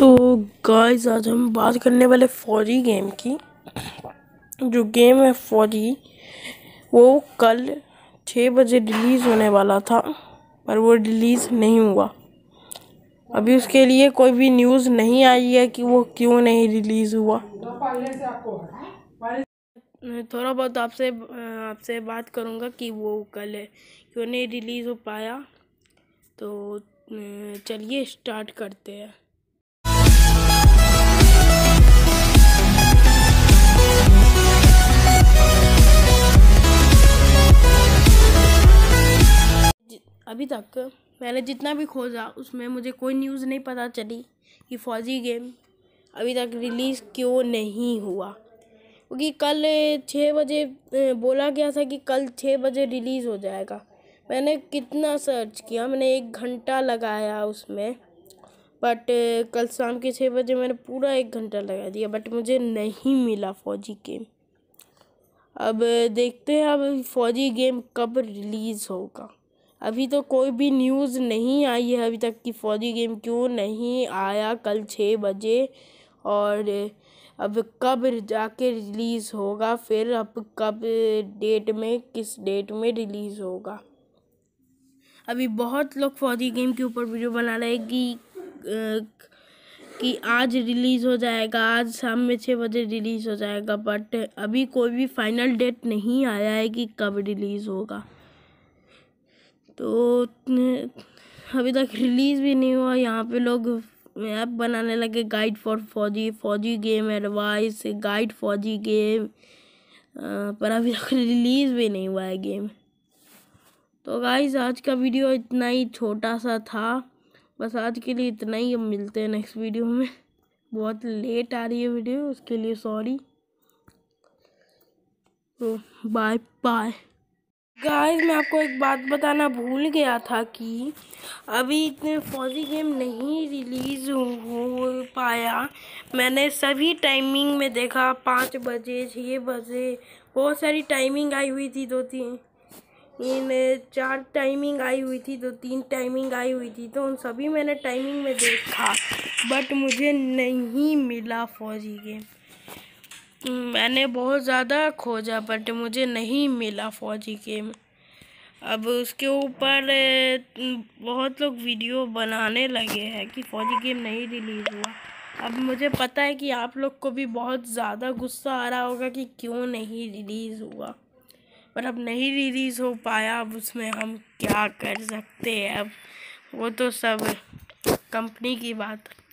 तो गाइस आज हम बात करने वाले फौजी गेम की जो गेम है फौजी वो कल छः बजे रिलीज़ होने वाला था पर वो रिलीज़ नहीं हुआ अभी उसके लिए कोई भी न्यूज़ नहीं आई है कि वो क्यों नहीं रिलीज़ हुआ थोड़ा बहुत आपसे आपसे बात करूँगा कि वो कल है क्यों नहीं रिलीज़ हो पाया तो चलिए स्टार्ट करते हैं अभी तक मैंने जितना भी खोजा उसमें मुझे कोई न्यूज़ नहीं पता चली कि फौजी गेम अभी तक रिलीज़ क्यों नहीं हुआ क्योंकि कल छः बजे बोला गया था कि कल छः बजे रिलीज़ हो जाएगा मैंने कितना सर्च किया मैंने एक घंटा लगाया उसमें बट कल शाम के छः बजे मैंने पूरा एक घंटा लगा दिया बट मुझे नहीं मिला फौजी गेम अब देखते हैं अब फौजी गेम कब रिलीज़ होगा अभी तो कोई भी न्यूज़ नहीं आई है अभी तक कि फौजी गेम क्यों नहीं आया कल छः बजे और अब कब जाके रिलीज़ होगा फिर अब कब डेट में किस डेट में रिलीज़ होगा अभी बहुत लोग फौजी गेम के ऊपर वीडियो बना रहे हैं कि कि आज रिलीज़ हो जाएगा आज शाम में छः बजे रिलीज़ हो जाएगा बट अभी कोई भी फाइनल डेट नहीं आया है कि कब रिलीज़ होगा तो अभी तक रिलीज़ भी नहीं हुआ यहाँ पे लोग ऐप बनाने लगे guide for Fauji Fauji game advice guide Fauji game पर अभी तक रिलीज़ भी नहीं हुआ है गेम तो गाइज आज का वीडियो इतना ही छोटा सा था बस आज के लिए इतना ही हम मिलते हैं नेक्स्ट वीडियो में बहुत लेट आ रही है वीडियो उसके लिए सॉरी तो बाय बाय गाइस मैं आपको एक बात बताना भूल गया था कि अभी इतने फौजी गेम नहीं रिलीज़ हो पाया मैंने सभी टाइमिंग में देखा पाँच बजे छः बजे बहुत सारी टाइमिंग आई हुई थी दो तीन इन चार टाइमिंग आई हुई थी दो तीन टाइमिंग आई हुई थी तो उन सभी मैंने टाइमिंग में देखा बट मुझे नहीं मिला फौजी गेम मैंने बहुत ज़्यादा खोजा बट मुझे नहीं मिला फौजी गेम अब उसके ऊपर बहुत लोग वीडियो बनाने लगे हैं कि फौजी गेम नहीं रिलीज़ हुआ अब मुझे पता है कि आप लोग को भी बहुत ज़्यादा गुस्सा आ रहा होगा कि क्यों नहीं रिलीज़ हुआ पर अब नहीं रिलीज़ हो पाया अब उसमें हम क्या कर सकते हैं अब वो तो सब कंपनी की बात